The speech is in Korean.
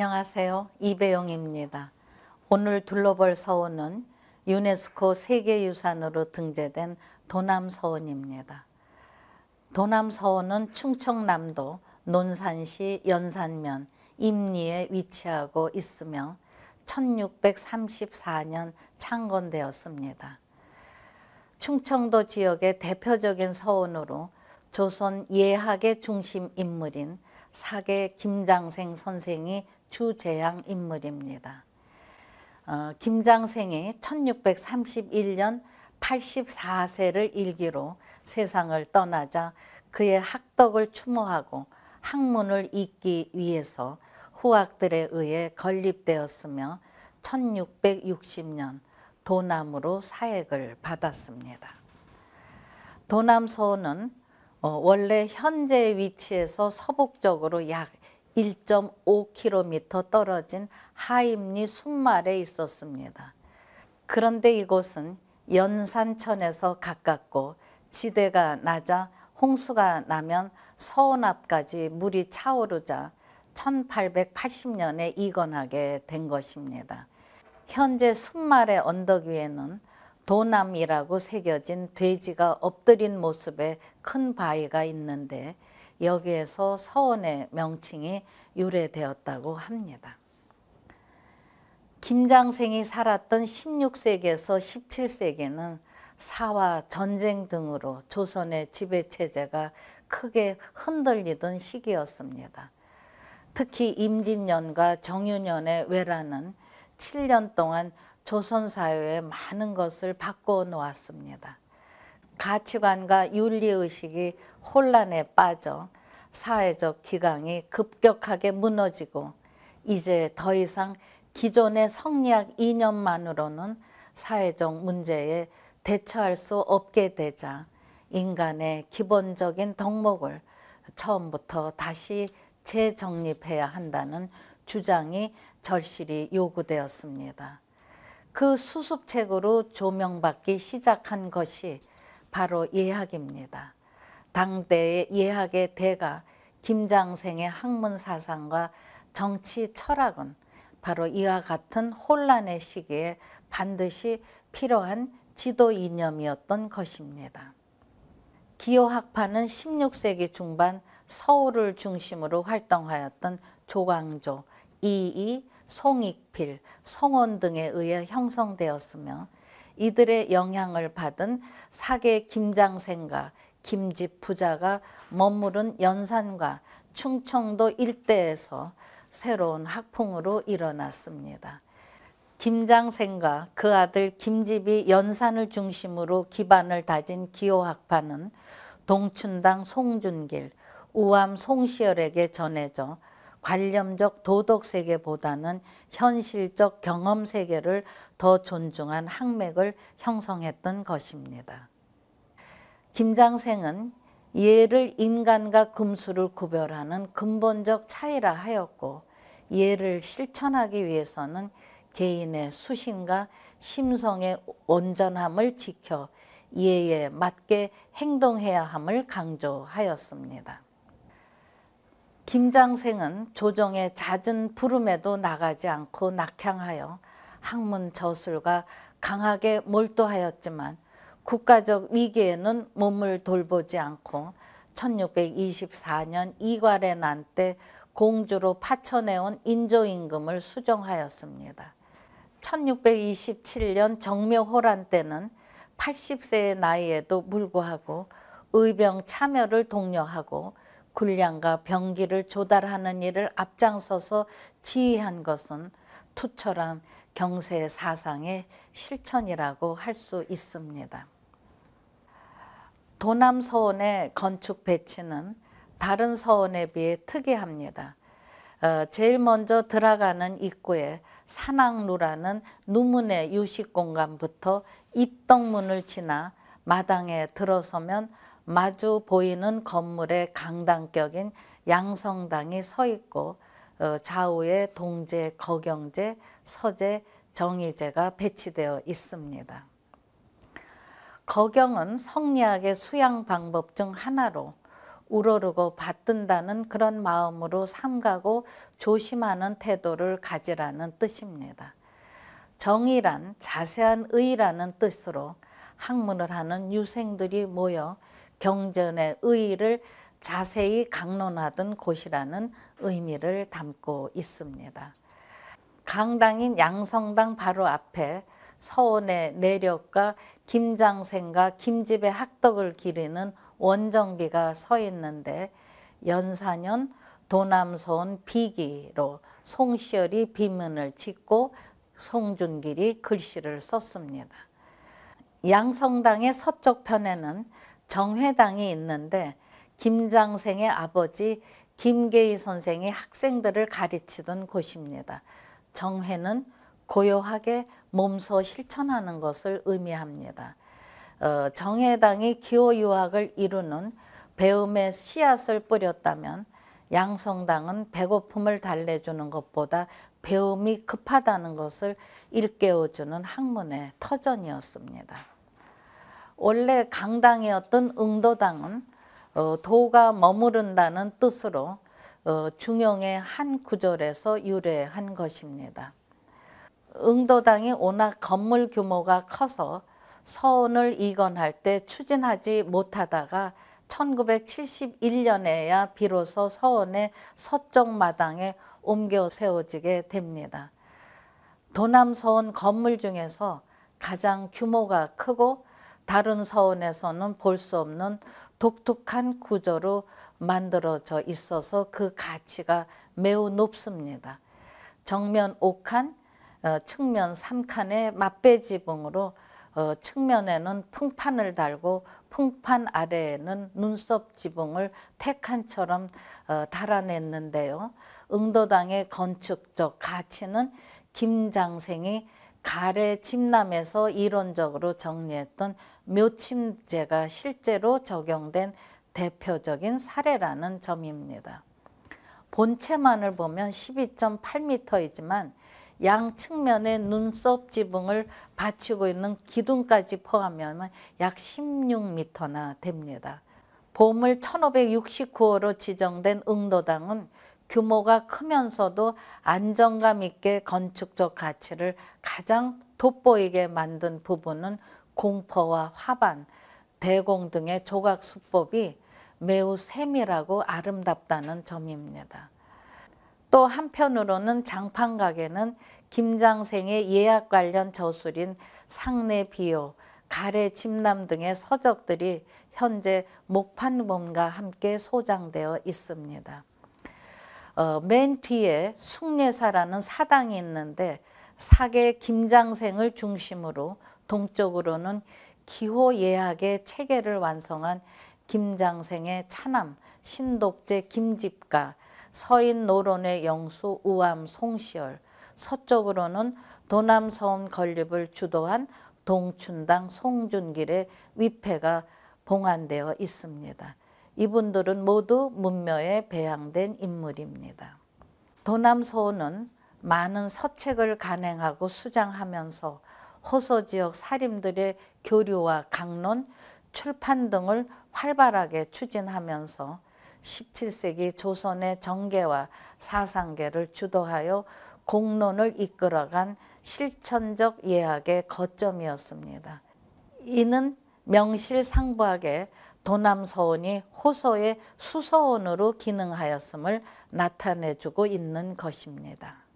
안녕하세요. 이배영입니다. 오늘 둘러볼 서원은 유네스코 세계유산으로 등재된 도남서원입니다. 도남서원은 충청남도 논산시 연산면 임리에 위치하고 있으며 1634년 창건되었습니다. 충청도 지역의 대표적인 서원으로 조선 예학의 중심 인물인 사계 김장생 선생이 주재앙 인물입니다. 어, 김장생이 1631년 84세를 일기로 세상을 떠나자 그의 학덕을 추모하고 학문을 잇기 위해서 후학들에 의해 건립되었으며 1660년 도남으로 사액을 받았습니다. 도남소는 어, 원래 현재 위치에서 서북쪽으로 약 1.5km 떨어진 하임리 순말에 있었습니다. 그런데 이곳은 연산천에서 가깝고 지대가 낮아 홍수가 나면 서운 앞까지 물이 차오르자 1880년에 이건하게 된 것입니다. 현재 순말의 언덕 위에는 도남이라고 새겨진 돼지가 엎드린 모습의 큰 바위가 있는데 여기에서 서원의 명칭이 유래되었다고 합니다. 김장생이 살았던 16세기에서 17세기는 사와 전쟁 등으로 조선의 지배체제가 크게 흔들리던 시기였습니다. 특히 임진년과 정유년의 외란은 7년 동안 조선 사회에 많은 것을 바꿔 놓았습니다. 가치관과 윤리의식이 혼란에 빠져 사회적 기강이 급격하게 무너지고 이제 더 이상 기존의 성리학 이념만으로는 사회적 문제에 대처할 수 없게 되자 인간의 기본적인 덕목을 처음부터 다시 재정립해야 한다는 주장이 절실히 요구되었습니다. 그 수습책으로 조명받기 시작한 것이 바로 예학입니다. 당대의 예학의 대가 김장생의 학문 사상과 정치 철학은 바로 이와 같은 혼란의 시기에 반드시 필요한 지도 이념이었던 것입니다. 기호학파는 16세기 중반 서울을 중심으로 활동하였던 조광조, 이이, 송익필, 성원 등에 의해 형성되었으며 이들의 영향을 받은 사계 김장생과 김집 부자가 머무른 연산과 충청도 일대에서 새로운 학풍으로 일어났습니다. 김장생과 그 아들 김집이 연산을 중심으로 기반을 다진 기호학파는 동춘당 송준길, 우암 송시열에게 전해져 관념적 도덕 세계보다는 현실적 경험 세계를 더 존중한 학맥을 형성했던 것입니다. 김장생은 예를 인간과 금수를 구별하는 근본적 차이라 하였고 예를 실천하기 위해서는 개인의 수신과 심성의 온전함을 지켜 예에 맞게 행동해야 함을 강조하였습니다. 김장생은 조정의 잦은 부름에도 나가지 않고 낙향하여 학문 저술과 강하게 몰두하였지만 국가적 위기에는 몸을 돌보지 않고 1624년 이괄의 난 때 공주로 파천해온 인조임금을 수정하였습니다. 1627년 정묘호란 때는 80세의 나이에도 불구하고 의병 참여를 독려하고 군량과 병기를 조달하는 일을 앞장서서 지휘한 것은 투철한 경세 사상의 실천이라고 할 수 있습니다. 도남 서원의 건축 배치는 다른 서원에 비해 특이합니다. 어, 제일 먼저 들어가는 입구에 산악루라는 누문의 유식 공간부터 입덕문을 지나 마당에 들어서면 마주 보이는 건물의 강당격인 양성당이 서 있고 어, 좌우에 동제, 거경제, 서제, 정의제가 배치되어 있습니다. 거경은 성리학의 수양 방법 중 하나로 우러르고 받든다는 그런 마음으로 삼가고 조심하는 태도를 가지라는 뜻입니다. 정의란 자세한 의라는 뜻으로 학문을 하는 유생들이 모여 경전의 의의를 자세히 강론하던 곳이라는 의미를 담고 있습니다. 강당인 양성당 바로 앞에 서원의 내력과 김장생과 김집의 학덕을 기리는 원정비가 서 있는데 연사년 도남서원 비기로 송시열이 비문을 짓고 송준길이 글씨를 썼습니다. 양성당의 서쪽 편에는 정회당이 있는데 김장생의 아버지 김계희 선생이 학생들을 가르치던 곳입니다. 정회는 고요하게 몸소 실천하는 것을 의미합니다. 어, 정회당이 기호유학을 이루는 배움의 씨앗을 뿌렸다면 양성당은 배고픔을 달래주는 것보다 배움이 급하다는 것을 일깨워주는 학문의 터전이었습니다. 원래 강당의 어떤 응도당은 어, 도가 머무른다는 뜻으로 어, 중용의 한 구절에서 유래한 것입니다. 응도당이 워낙 건물 규모가 커서 서원을 이건할 때 추진하지 못하다가 1971년에야 비로소 서원의 서쪽 마당에 옮겨 세워지게 됩니다. 도남서원 건물 중에서 가장 규모가 크고 다른 서원에서는 볼 수 없는 독특한 구조로 만들어져 있어서 그 가치가 매우 높습니다. 정면 5칸, 어, 측면 3칸의 맞배 지붕으로 어, 측면에는 풍판을 달고 풍판 아래에는 눈썹 지붕을 태칸처럼 어, 달아냈는데요. 응도당의 건축적 가치는 김장생이 가래 침남에서 이론적으로 정리했던 묘침제가 실제로 적용된 대표적인 사례라는 점입니다. 본체만을 보면 12.8m이지만 양 측면의 눈썹 지붕을 받치고 있는 기둥까지 포함하면 약 16m나 됩니다. 봄을 1569호로 지정된 응도당은 규모가 크면서도 안정감 있게 건축적 가치를 가장 돋보이게 만든 부분은 공포와 화반, 대공 등의 조각 수법이 매우 세밀하고 아름답다는 점입니다. 또 한편으로는 장판 가게는 김장생의 예약 관련 저술인 상내 비요, 가래 침남 등의 서적들이 현재 목판본과 함께 소장되어 있습니다. 어, 맨 뒤에 숭례사라는 사당이 있는데 사계 김장생을 중심으로 동쪽으로는 기호 예약의 체계를 완성한 김장생의 차남 신독재 김집가 서인 노론의 영수 우암 송시열 서쪽으로는 도남서원 건립을 주도한 동춘당 송준길의 위패가 봉안되어 있습니다. 이분들은 모두 문묘에 배양된 인물입니다. 도남소호는 많은 서책을 간행하고 수장하면서 호소 지역 사림들의 교류와 강론, 출판 등을 활발하게 추진하면서 17세기 조선의 정계와 사상계를 주도하여 공론을 이끌어간 실천적 예학의 거점이었습니다. 이는 명실상부하게 도남서원이 호서의 수서원으로 기능하였음을 나타내주고 있는 것입니다.